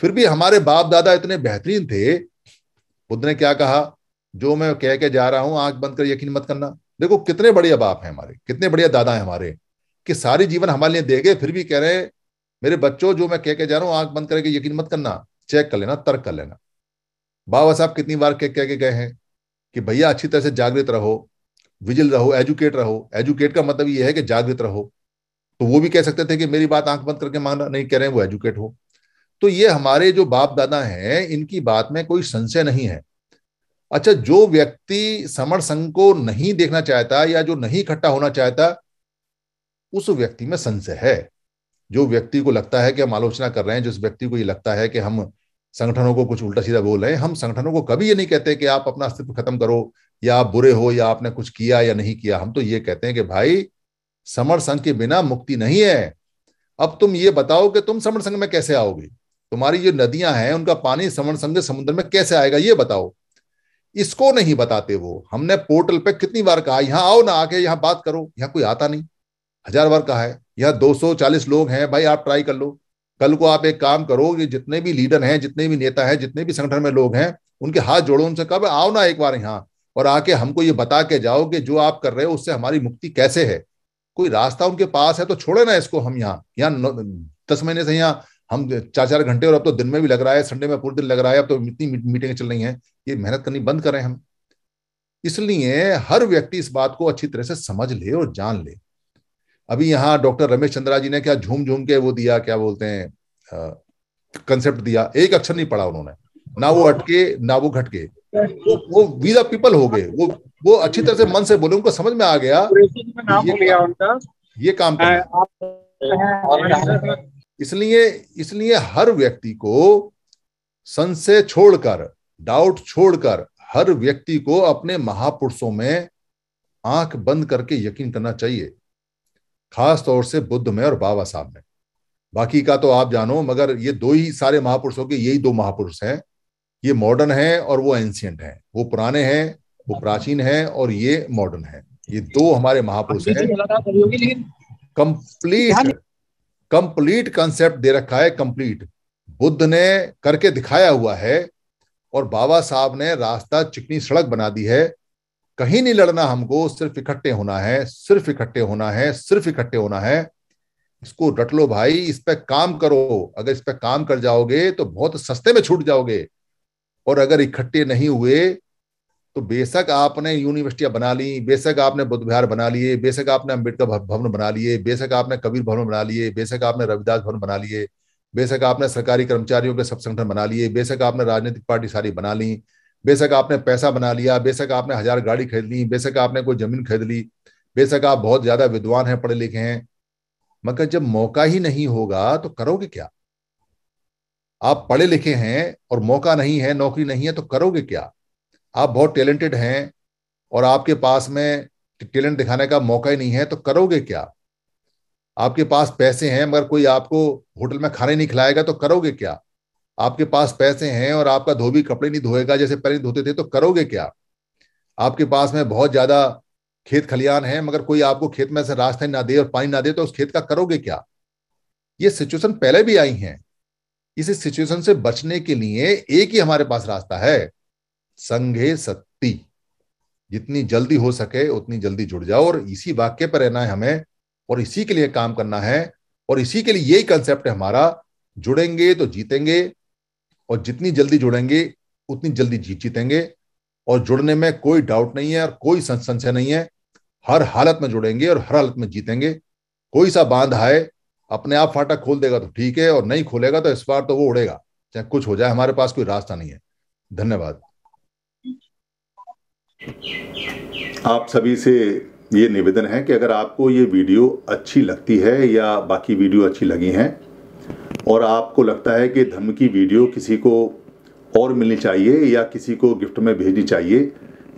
फिर भी हमारे बाप दादा इतने बेहतरीन थे बुद्ध ने क्या कहा जो मैं कह के जा रहा हूं आंख बंद कर यकीन मत करना देखो कितने बढ़िया बाप हैं हमारे कितने बढ़िया दादा हैं हमारे कि सारी जीवन हमारे लिए दे गए फिर भी कह रहे मेरे बच्चों जो मैं कह के जा रहा हूं आंख बंद करके यकीन मत करना चेक कर लेना तर्क कर लेना बाबा साहब कितनी बार कह के गए हैं कि भैया अच्छी तरह से जागृत रहो विजिल रहो एजुकेट रहो एजुकेट का मतलब ये है कि जागृत रहो तो वो भी कह सकते थे कि मेरी बात आंख बंद करके मांगना नहीं कह रहे हैं वो एजुकेट हो तो ये हमारे जो बाप दादा हैं इनकी बात में कोई संशय नहीं है अच्छा जो व्यक्ति समर संघ को नहीं देखना चाहता या जो नहीं इकट्ठा होना चाहता उस व्यक्ति में संशय है जो व्यक्ति को लगता है कि हम आलोचना कर रहे हैं जिस व्यक्ति को ये लगता है कि हम संगठनों को कुछ उल्टा सीधा बोल रहे हैं हम संगठनों को कभी ये नहीं कहते कि आप अपना अस्तित्व खत्म करो या आप बुरे हो या आपने कुछ किया या नहीं किया हम तो ये कहते हैं कि भाई समर संघ के बिना मुक्ति नहीं है अब तुम ये बताओ कि तुम समर संघ में कैसे आओगे तुम्हारी जो नदियां हैं उनका पानी समर संघ समुद्र में कैसे आएगा ये बताओ इसको नहीं बताते वो हमने पोर्टल पे कितनी बार कहा यहां आओ ना आके यहाँ बात करो यहां कोई आता नहीं हजार बार कहा है यहाँ 240 लोग हैं भाई आप ट्राई कर लो कल को आप एक काम करो कि जितने भी लीडर हैं जितने भी नेता हैं जितने भी संगठन में लोग हैं उनके हाथ जोड़ो उनसे कहा आओ ना एक बार यहाँ और आके हमको ये बता के जाओ कि जो आप कर रहे हो उससे हमारी मुक्ति कैसे है कोई रास्ता उनके पास है तो छोड़े ना इसको हम यहाँ यहाँ दस महीने से यहाँ हम चार चार घंटे और अब तो दिन में भी लग रहा है संडे में पूरे दिन लग रहा है अब तो इतनी मीटिंग चल रही है ये मेहनत करनी बंद करें हम इसलिए हर व्यक्ति इस बात को अच्छी तरह से समझ ले और जान ले अभी यहाँ डॉक्टर रमेश चंद्रा जी ने क्या झूम झूम के वो दिया क्या बोलते हैं कंसेप्ट दिया एक अक्षर नहीं पढ़ा उन्होंने ना वो अटके ना वो घटके वो वो वीजा पीपल हो गए वो वो अच्छी तरह से मन से बोले उनको समझ में आ गया ये, ये काम कर इसलिए इसलिए हर व्यक्ति को संशय छोड़कर डाउट छोड़कर हर व्यक्ति को अपने महापुरुषों में आंख बंद करके यकीन करना चाहिए खास तौर से बुद्ध में और बाबा साहब में बाकी का तो आप जानो मगर ये दो ही सारे महापुरुषों के यही दो महापुरुष हैं ये मॉडर्न है और वो एंशियंट है वो पुराने हैं वो प्राचीन है और ये मॉडर्न है ये दो हमारे महापुरुष हैं कंप्लीट कंप्लीट कंसेप्ट दे रखा है कंप्लीट बुद्ध ने करके दिखाया हुआ है और बाबा साहब ने रास्ता चिकनी सड़क बना दी है कहीं नहीं लड़ना हमको सिर्फ इकट्ठे होना है सिर्फ इकट्ठे होना है सिर्फ इकट्ठे होना है इसको रट लो भाई इस पर काम करो अगर इस पर काम कर जाओगे तो बहुत सस्ते में छूट जाओगे और अगर इकट्ठे नहीं हुए तो बेशक आपने यूनिवर्सिटियां बना ली बेशक आपने बुद्ध विहार बना लिए बेशक आपने अम्बेडकर भवन बना लिए बेशक आपने कबीर भवन बना लिए बेशक आपने रविदास भवन बना लिए बेशक आपने सरकारी कर्मचारियों के सब संगठन बना लिए बेशक आपने राजनीतिक पार्टी सारी बना ली बेशक आपने पैसा बना लिया बेशक आपने हजार गाड़ी खरीद ली बेशक आपने कोई जमीन खरीद ली बेशक आप बहुत ज्यादा विद्वान हैं पढ़े लिखे हैं मगर जब मौका ही नहीं होगा तो करोगे क्या आप पढ़े लिखे हैं और मौका नहीं है नौकरी नहीं है तो करोगे क्या आप बहुत टैलेंटेड हैं और आपके पास में टैलेंट दिखाने का मौका ही नहीं है तो करोगे क्या आपके पास पैसे हैं मगर कोई आपको होटल में खाने नहीं खिलाएगा तो करोगे क्या आपके पास पैसे हैं और आपका धोबी कपड़े नहीं धोएगा जैसे पहले धोते थे तो करोगे क्या आपके पास में बहुत ज्यादा खेत खलियान है मगर कोई आपको खेत में से रास्ता ना दे और पानी ना दे तो उस खेत का करोगे क्या ये सिचुएशन पहले भी आई हैं इस सिचुएशन से बचने के लिए एक ही हमारे पास रास्ता है संघे शक्ति जितनी जल्दी हो सके उतनी जल्दी जुड़ जाओ और इसी वाक्य पर रहना है हमें और इसी के लिए काम करना है और इसी के लिए यही कंसेप्ट है हमारा जुड़ेंगे तो जीतेंगे और जितनी जल्दी जुड़ेंगे उतनी जल्दी जीत जीतेंगे और जुड़ने में कोई डाउट नहीं है और कोई संशय नहीं है हर हालत में जुड़ेंगे और हर हालत में जीतेंगे कोई सा बांध आए अपने आप फाटक खोल देगा तो ठीक है और नहीं खोलेगा तो इस बार तो वो उड़ेगा चाहे कुछ हो जाए हमारे पास कोई रास्ता नहीं है धन्यवाद आप सभी से ये निवेदन है कि अगर आपको ये वीडियो अच्छी लगती है या बाकी वीडियो अच्छी लगी हैं और आपको लगता है कि धर्म की वीडियो किसी को और मिलनी चाहिए या किसी को गिफ्ट में भेजनी चाहिए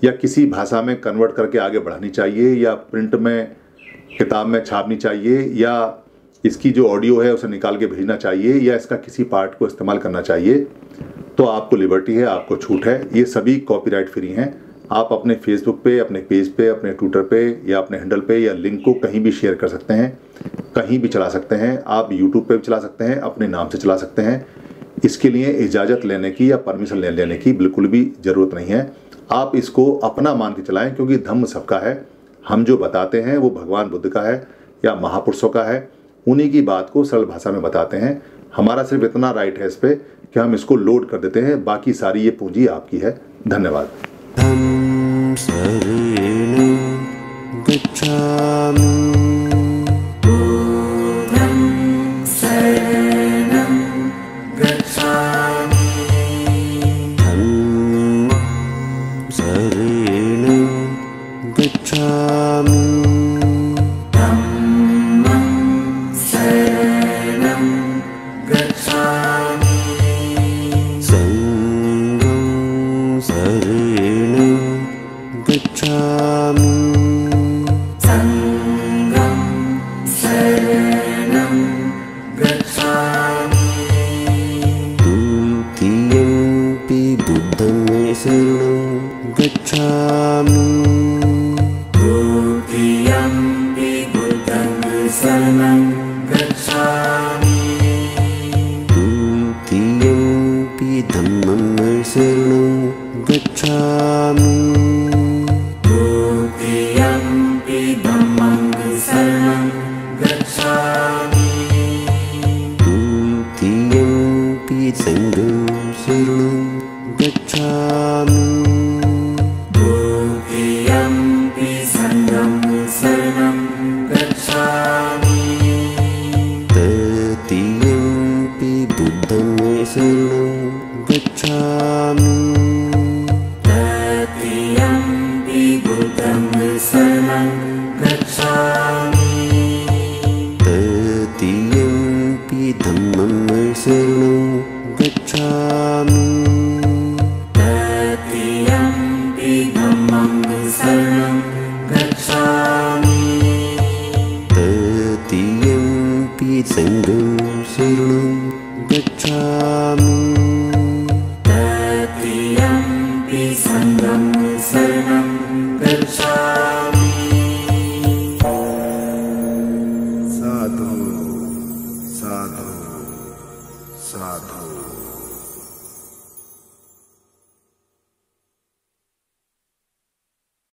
या किसी भाषा में कन्वर्ट करके आगे बढ़ानी चाहिए या प्रिंट में किताब में छापनी चाहिए या इसकी जो ऑडियो है उसे निकाल के भेजना चाहिए या इसका किसी पार्ट को इस्तेमाल करना चाहिए तो आपको लिबर्टी है आपको छूट है ये सभी कॉपीराइट फ्री हैं आप अपने फेसबुक पे अपने पेज पे अपने ट्विटर पे या अपने हैंडल पे या लिंक को कहीं भी शेयर कर सकते हैं कहीं भी चला सकते हैं आप यूट्यूब पे भी चला सकते हैं अपने नाम से चला सकते हैं इसके लिए इजाज़त लेने की या परमिशन ले लेने की बिल्कुल भी ज़रूरत नहीं है आप इसको अपना मान के चलाएँ क्योंकि धम्म सबका है हम जो बताते हैं वो भगवान बुद्ध का है या महापुरुषों का है उन्हीं की बात को सरल भाषा में बताते हैं हमारा सिर्फ इतना राइट है इस पर कि हम इसको लोड कर देते हैं बाकी सारी ये पूंजी आपकी है धन्यवाद